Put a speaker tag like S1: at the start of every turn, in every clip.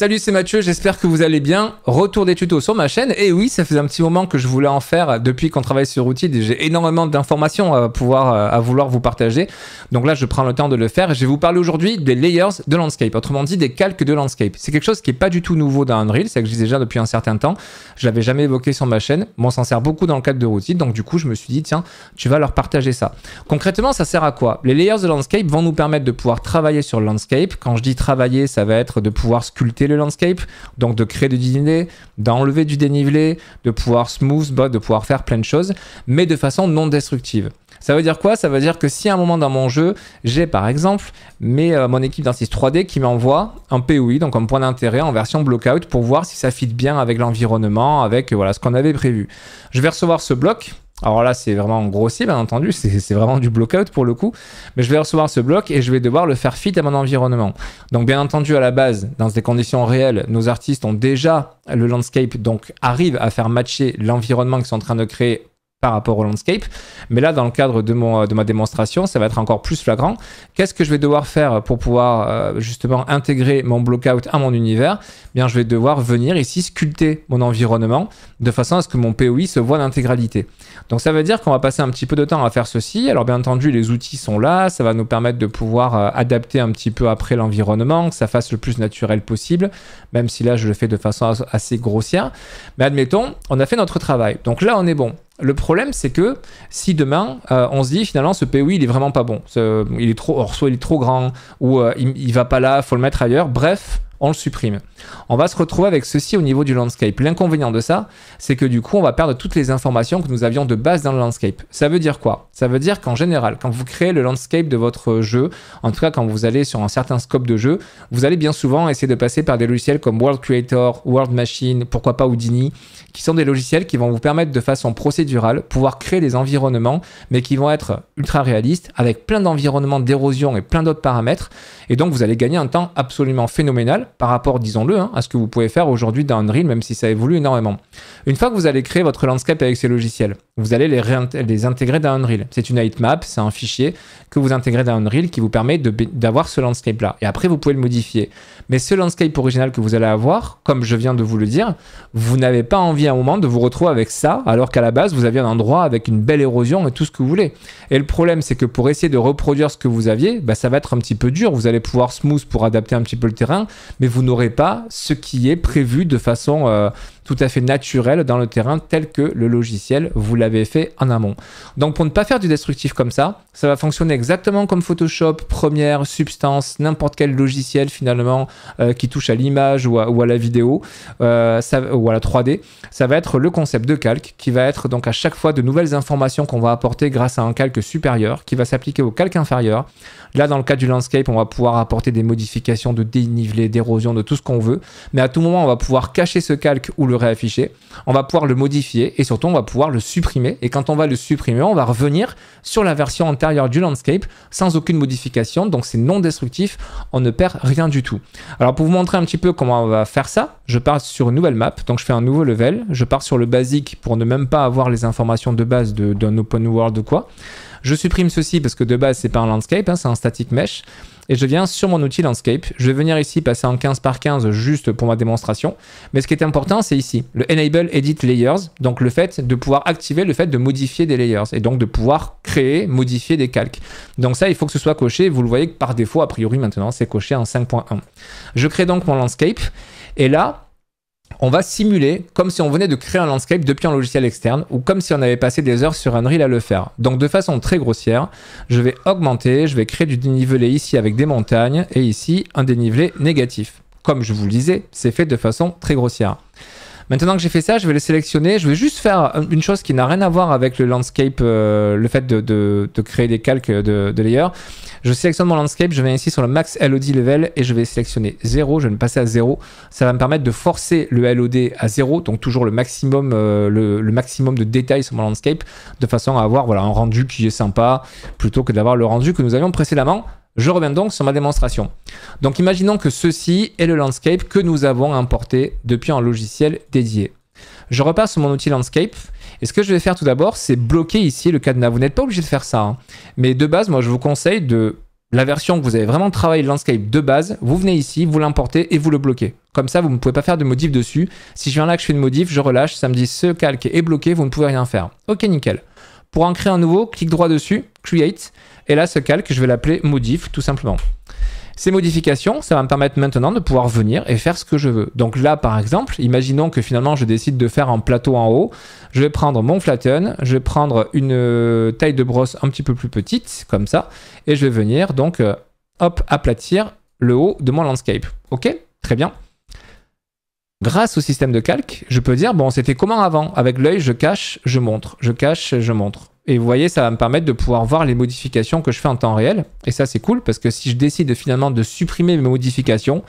S1: Salut, c'est Mathieu, j'espère que vous allez bien. Retour des tutos sur ma chaîne. Et oui, ça faisait un petit moment que je voulais en faire depuis qu'on travaille sur Outil. J'ai énormément d'informations à pouvoir, euh, à vouloir vous partager. Donc là, je prends le temps de le faire. je vais vous parler aujourd'hui des layers de landscape, autrement dit des calques de landscape. C'est quelque chose qui n'est pas du tout nouveau dans Unreal, c'est que je disais déjà depuis un certain temps. Je l'avais jamais évoqué sur ma chaîne. Moi, on s'en sert beaucoup dans le cadre de Outil. Donc du coup, je me suis dit, tiens, tu vas leur partager ça. Concrètement, ça sert à quoi Les layers de landscape vont nous permettre de pouvoir travailler sur le landscape. Quand je dis travailler, ça va être de pouvoir sculpter le landscape, donc de créer du dénivelé, d'enlever du dénivelé, de pouvoir smooth, bah, de pouvoir faire plein de choses, mais de façon non destructive. Ça veut dire quoi Ça veut dire que si à un moment dans mon jeu, j'ai par exemple mais, euh, mon équipe d'insist 3D qui m'envoie un POI, donc un point d'intérêt en version out pour voir si ça fit bien avec l'environnement, avec euh, voilà, ce qu'on avait prévu. Je vais recevoir ce bloc alors là, c'est vraiment grossier, bien entendu, c'est vraiment du block-out pour le coup, mais je vais recevoir ce bloc et je vais devoir le faire fit à mon environnement. Donc bien entendu, à la base, dans des conditions réelles, nos artistes ont déjà le landscape, donc arrivent à faire matcher l'environnement qu'ils sont en train de créer par rapport au landscape. Mais là, dans le cadre de, de ma démonstration, ça va être encore plus flagrant. Qu'est-ce que je vais devoir faire pour pouvoir euh, justement intégrer mon blockout à mon univers eh Bien, je vais devoir venir ici sculpter mon environnement de façon à ce que mon POI se voit l'intégralité. Donc ça veut dire qu'on va passer un petit peu de temps à faire ceci. Alors bien entendu, les outils sont là, ça va nous permettre de pouvoir euh, adapter un petit peu après l'environnement, que ça fasse le plus naturel possible, même si là, je le fais de façon assez grossière. Mais admettons, on a fait notre travail. Donc là, on est bon. Le problème, c'est que si demain, euh, on se dit finalement, ce POI, il est vraiment pas bon, il est trop, or, soit il est trop grand, ou euh, il, il, va pas là, faut le mettre ailleurs, bref, on le supprime. On va se retrouver avec ceci au niveau du landscape. L'inconvénient de ça, c'est que du coup, on va perdre toutes les informations que nous avions de base dans le landscape. Ça veut dire quoi Ça veut dire qu'en général, quand vous créez le landscape de votre jeu, en tout cas quand vous allez sur un certain scope de jeu, vous allez bien souvent essayer de passer par des logiciels comme World Creator, World Machine, pourquoi pas Houdini, qui sont des logiciels qui vont vous permettre de façon procédurale pouvoir créer des environnements, mais qui vont être ultra réalistes, avec plein d'environnements d'érosion et plein d'autres paramètres. Et donc, vous allez gagner un temps absolument phénoménal par rapport, disons-le, hein, à ce que vous pouvez faire aujourd'hui dans Unreal, même si ça évolue énormément. Une fois que vous allez créer votre landscape avec ces logiciels, vous allez les, intégrer dans Unreal. C'est une map, c'est un fichier que vous intégrez dans Unreal qui vous permet d'avoir ce landscape-là. Et après, vous pouvez le modifier. Mais ce landscape original que vous allez avoir, comme je viens de vous le dire, vous n'avez pas envie à un moment de vous retrouver avec ça, alors qu'à la base, vous aviez un endroit avec une belle érosion et tout ce que vous voulez. Et le problème, c'est que pour essayer de reproduire ce que vous aviez, bah, ça va être un petit peu dur. Vous allez pouvoir smooth pour adapter un petit peu le terrain, mais vous n'aurez pas ce qui est prévu de façon... Euh, tout à fait naturel dans le terrain tel que le logiciel vous l'avez fait en amont. Donc pour ne pas faire du destructif comme ça, ça va fonctionner exactement comme Photoshop, Première, Substance, n'importe quel logiciel finalement euh, qui touche à l'image ou, à la vidéo ou à la 3D. Euh, ça va être le concept de calque qui va être donc à chaque fois de nouvelles informations qu'on va apporter grâce à un calque supérieur qui va s'appliquer au calque inférieur. Là dans le cas du landscape, on va pouvoir apporter des modifications de dénivelé, d'érosion, de tout ce qu'on veut. Mais à tout moment, on va pouvoir cacher ce calque ou le réafficher, on va pouvoir le modifier et surtout on va pouvoir le supprimer. Et quand on va le supprimer, on va revenir sur la version antérieure du landscape sans aucune modification. Donc c'est non destructif, on ne perd rien du tout. Alors pour vous montrer un petit peu comment on va faire ça, je pars sur une nouvelle map, donc je fais un nouveau level, je pars sur le basique pour ne même pas avoir les informations de base d'un open world ou quoi. Je supprime ceci parce que de base, c'est pas un landscape, hein, c'est un static mesh. Et je viens sur mon outil landscape. Je vais venir ici passer en 15 par 15 juste pour ma démonstration. Mais ce qui est important, c'est ici, le Enable Edit Layers. Donc le fait de pouvoir activer le fait de modifier des layers et donc de pouvoir créer, modifier des calques. Donc ça, il faut que ce soit coché. Vous le voyez que par défaut, a priori maintenant, c'est coché en 5.1. Je crée donc mon landscape. Et là, on va simuler comme si on venait de créer un landscape depuis un logiciel externe ou comme si on avait passé des heures sur un Unreal à le faire. Donc de façon très grossière, je vais augmenter, je vais créer du dénivelé ici avec des montagnes et ici un dénivelé négatif. Comme je vous le disais, c'est fait de façon très grossière. Maintenant que j'ai fait ça, je vais le sélectionner. Je vais juste faire une chose qui n'a rien à voir avec le landscape, euh, le fait de, créer des calques de, de layers. Je sélectionne mon landscape, je viens ici sur le max LOD level et je vais sélectionner 0. Je vais me passer à 0. Ça va me permettre de forcer le LOD à 0, donc toujours le maximum, euh, le, maximum de détails sur mon landscape, de façon à avoir voilà, un rendu qui est sympa, plutôt que d'avoir le rendu que nous avions précédemment. Je reviens donc sur ma démonstration. Donc imaginons que ceci est le landscape que nous avons importé depuis un logiciel dédié. Je repars sur mon outil landscape et ce que je vais faire tout d'abord c'est bloquer ici le cadenas. Vous n'êtes pas obligé de faire ça, hein. mais de base moi je vous conseille de la version que vous avez vraiment travaillé le landscape de base, vous venez ici, vous l'importez et vous le bloquez. Comme ça vous ne pouvez pas faire de modif dessus. Si je viens là que je fais une modif, je relâche, ça me dit ce calque est bloqué, vous ne pouvez rien faire. Ok nickel. Pour en créer un nouveau, clique droit dessus, Create, et là ce calque, je vais l'appeler Modif tout simplement. Ces modifications, ça va me permettre maintenant de pouvoir venir et faire ce que je veux. Donc là, par exemple, imaginons que finalement je décide de faire un plateau en haut. Je vais prendre mon flatten, je vais prendre une euh, taille de brosse un petit peu plus petite, comme ça, et je vais venir donc, euh, hop, aplatir le haut de mon landscape. Ok Très bien. Grâce au système de calque, je peux dire, bon, c'était comment avant Avec l'œil, je cache, je montre, je cache, je montre. Et vous voyez, ça va me permettre de pouvoir voir les modifications que je fais en temps réel. Et ça, c'est cool parce que si je décide finalement de supprimer mes modifications,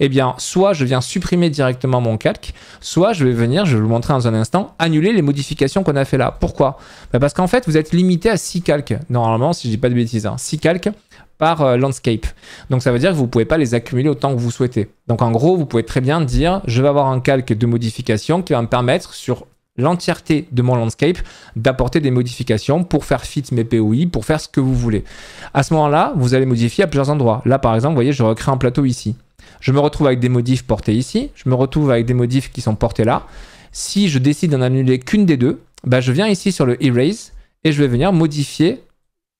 S1: eh bien, soit je viens supprimer directement mon calque, soit je vais venir, je vais vous montrer dans un instant, annuler les modifications qu'on a fait là. Pourquoi bah, Parce qu'en fait, vous êtes limité à 6 calques, normalement, si je dis pas de bêtises, 6 hein. calques par euh, landscape. Donc, ça veut dire que vous ne pouvez pas les accumuler autant que vous souhaitez. Donc, en gros, vous pouvez très bien dire, je vais avoir un calque de modification qui va me permettre, sur l'entièreté de mon landscape, d'apporter des modifications pour faire fit mes POI, pour faire ce que vous voulez. À ce moment-là, vous allez modifier à plusieurs endroits. Là, par exemple, vous voyez, je recrée un plateau ici. Je me retrouve avec des modifs portés ici, je me retrouve avec des modifs qui sont portés là. Si je décide d'en annuler qu'une des deux, bah, je viens ici sur le Erase et je vais venir modifier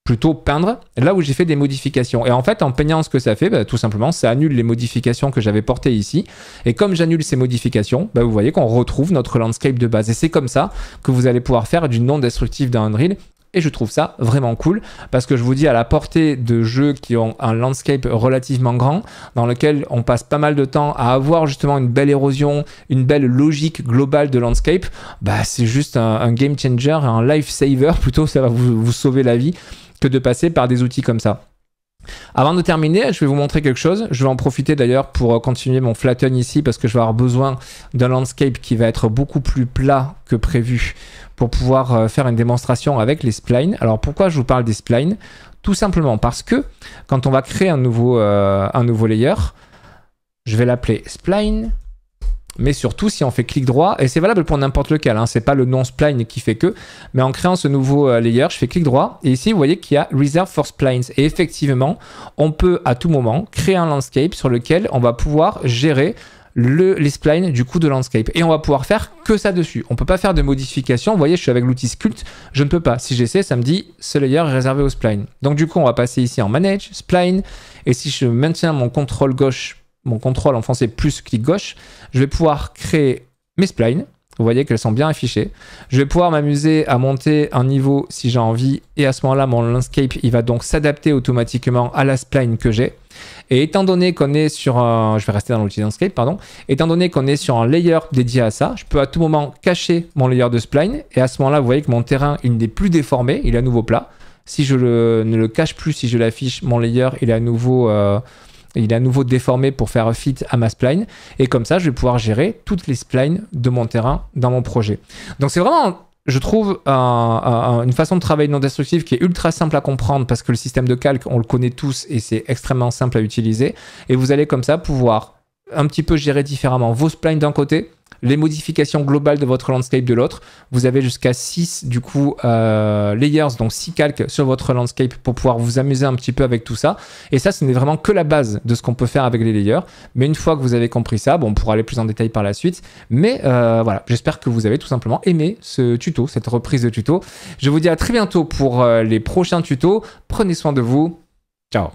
S1: plutôt peindre là où j'ai fait des modifications. Et en fait, en peignant ce que ça fait, bah, tout simplement, ça annule les modifications que j'avais portées ici. Et comme j'annule ces modifications, bah, vous voyez qu'on retrouve notre landscape de base. Et c'est comme ça que vous allez pouvoir faire du non-destructif dans Unreal et je trouve ça vraiment cool parce que je vous dis à la portée de jeux qui ont un landscape relativement grand dans lequel on passe pas mal de temps à avoir justement une belle érosion, une belle logique globale de landscape, bah c'est juste un, game changer, un life saver plutôt, ça va vous sauver la vie de passer par des outils comme ça. Avant de terminer, je vais vous montrer quelque chose. Je vais en profiter d'ailleurs pour euh, continuer mon flatten ici parce que je vais avoir besoin d'un landscape qui va être beaucoup plus plat que prévu pour pouvoir euh, faire une démonstration avec les splines. Alors pourquoi je vous parle des splines Tout simplement parce que quand on va créer un nouveau, euh, un nouveau layer, je vais l'appeler spline mais surtout si on fait clic droit, et c'est valable pour n'importe lequel, hein. c'est pas le nom spline qui fait que, mais en créant ce nouveau euh, layer, je fais clic droit, et ici vous voyez qu'il y a Reserve for Splines, et effectivement, on peut à tout moment créer un landscape sur lequel on va pouvoir gérer le, les splines du coup de landscape. Et on va pouvoir faire que ça dessus. On peut pas faire de modifications. Vous voyez, je suis avec l'outil sculpt, je ne peux pas. Si j'essaie, ça me dit ce layer réservé aux splines. Donc du coup, on va passer ici en manage, spline. Et si je maintiens mon contrôle gauche mon contrôle en français plus clic gauche, je vais pouvoir créer mes splines. Vous voyez qu'elles sont bien affichées. Je vais pouvoir m'amuser à monter un niveau si j'ai envie. Et à ce moment-là, mon landscape, il va donc s'adapter automatiquement à la spline que j'ai. Et étant donné qu'on est sur un... Je vais rester dans l'outil landscape, pardon. Étant donné qu'on est sur un layer dédié à ça, je peux à tout moment cacher mon layer de spline. Et à ce moment-là, vous voyez que mon terrain, il n'est plus déformé. Il est à nouveau plat. Si je ne le cache plus, si je l'affiche, mon layer, il est à nouveau... Euh, il est à nouveau déformé pour faire fit à ma spline. Et comme ça, je vais pouvoir gérer toutes les splines de mon terrain dans mon projet. Donc c'est vraiment je trouve une façon de travailler non destructive qui est ultra simple à comprendre parce que le système de calque, on le connaît tous et c'est extrêmement simple à utiliser. Et vous allez comme ça pouvoir un petit peu gérer différemment. Vos splines d'un côté, les modifications globales de votre landscape de l'autre. Vous avez jusqu'à 6 du coup euh, layers, donc 6 calques sur votre landscape pour pouvoir vous amuser un petit peu avec tout ça. Et ça, ce n'est vraiment que la base de ce qu'on peut faire avec les layers. Mais une fois que vous avez compris ça, bon, on pourra aller plus en détail par la suite. Mais euh, voilà, j'espère que vous avez tout simplement aimé ce tuto, cette reprise de tuto. Je vous dis à très bientôt pour euh, les prochains tutos. Prenez soin de vous. Ciao